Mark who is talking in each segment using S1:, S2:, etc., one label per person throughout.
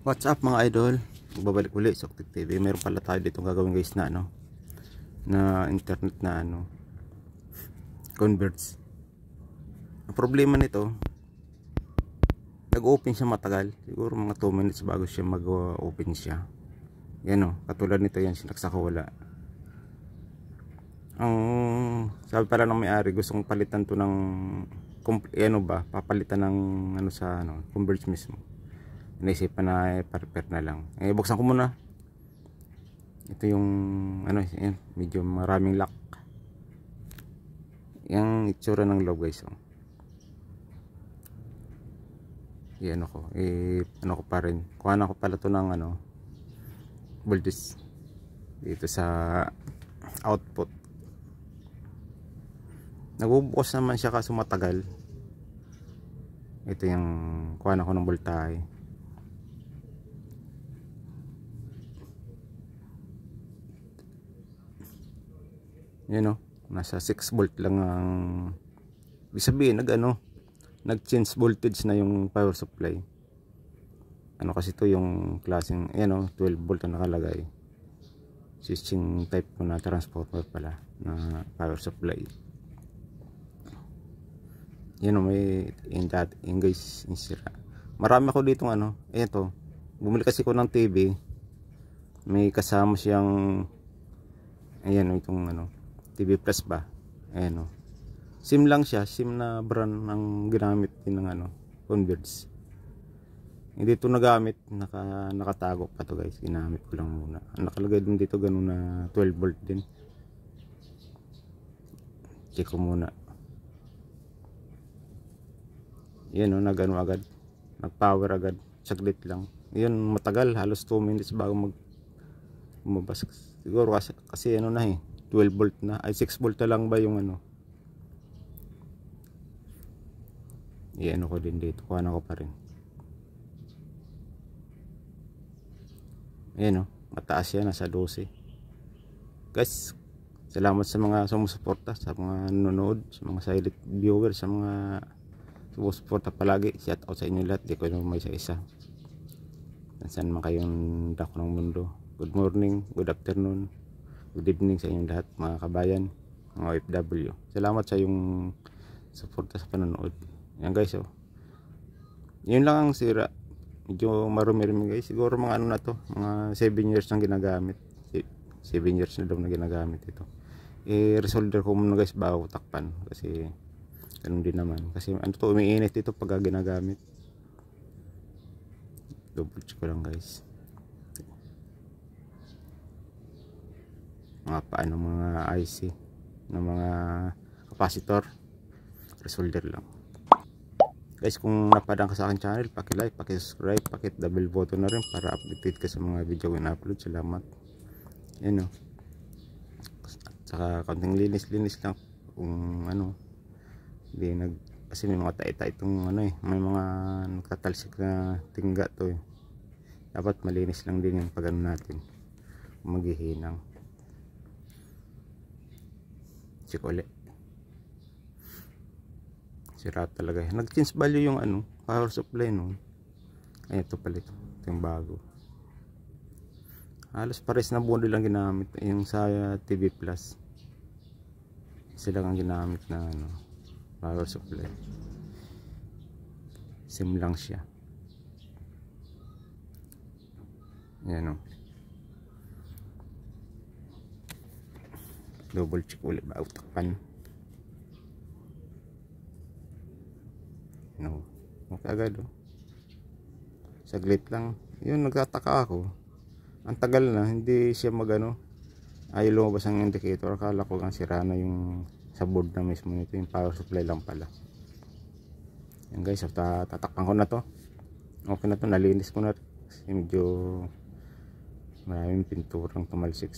S1: What's up mga idol? Babalik ulit sa Octic TV. Meron pala tayo dito gagawin guys na ano na internet na ano converts. Ang problema nito nag-open siya matagal. Siguro mga 2 minutes bago siya mag-open siya. Yan o. Oh, katulad nito yan. Sinaksak ko wala. Ang sabi pala ng may-ari gustong palitan to ng eh, ano ba papalitan ng ano sa ano converts mismo Naisipan na eh, prepare na lang. Eh, buksan ko muna. Ito yung, ano, eh, medyo maraming lock. Yung itsura ng loob guys. Oh. Yan ako. Eh, ano ko pa rin. Kuha na ko pala to ng, ano, voltage dito sa output nagbubukas naman siya kaso matagal ito yung kuha na ko ng voltahe Yun o. Nasa 6 volt lang ang ibig sabihin nag ano nag-change voltage na yung power supply. Ano kasi to yung klaseng ayan o 12 volt na nakalagay. Switching type po na transformer pala na power supply. Yan o may engage insira. Marami ako dito ano. eto Bumili kasi ko ng TV. May kasama siyang ayan o itong ano TV Plus ba ayan o oh. sim lang siya sim na brand ng ginamit din ng ano Converse. hindi ito nagamit naka, nakatago pa to guys ginamit ko lang muna nakalagay din dito ganun na 12 volt din check ko muna yan o oh, nagano agad nag agad saglit lang Yan, matagal halos 2 minutes bago mag lumabas siguro kasi, kasi ano na eh 12 volt na ay 6 volt na lang ba yung ano i-ano ko din dito kuha na ko pa rin ayan o oh. mataas yan nasa 12 guys salamat sa mga sumusuporta sa mga nanonood sa mga silent viewers sa mga sumusuporta palagi shout out sa inyo lahat di ko naman may sa isa saan man kayong dako ng mundo good morning good afternoon Good evening sa inyong lahat mga kabayan, mga OFW. Salamat sa yung suporta sa panonood. Yan guys oh. Yun lang ang sira. Medyo marumi guys. Siguro mga ano na to, mga 7 years nang ginagamit. 7 years na daw na ginagamit ito. I-resolder eh, ko muna guys bago takpan kasi ganun din naman. Kasi ano to umiinit ito pag ginagamit. Double check ko lang guys. mga paa ano, mga IC ng mga capacitor resolder lang guys kung napadaan ka sa akin channel pakilike, pakisubscribe, pakit double button na rin para updated ka sa mga video ko in-upload salamat yan o oh. saka konting linis linis lang kung ano hindi nag kasi may mga taita itong ano eh may mga nagtatalsik na tingga to eh dapat malinis lang din yung pagano natin maghihinang check ulit sira talaga nag change value yung ano power supply nun ay ito pala ito, ito yung bago halos pares na bundle lang ginamit yung sa TV plus sila ang ginamit na ano power supply sim lang siya yan o oh. double check ulit ba utakpan no kagad oh saglit lang yun nagtataka ako ang tagal na hindi siya magano ay lumabas ang indicator akala ko ang sira na yung sa board na mismo nito yung power supply lang pala yan guys so, oh, tatakpan ko na to okay na to nalinis ko na kasi medyo maraming pinturang tumalsik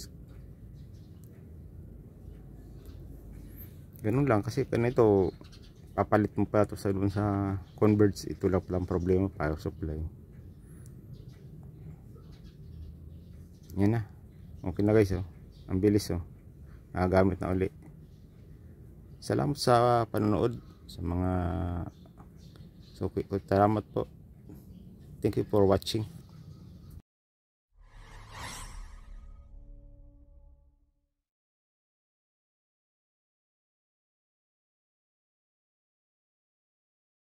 S1: ganun lang kasi ito papalit mo pa ito sa doon sa converts ito lang lang problema power supply yan na okay na guys oh ang bilis oh nagagamit na uli salamat sa panonood sa mga suki so, ko salamat po thank you for watching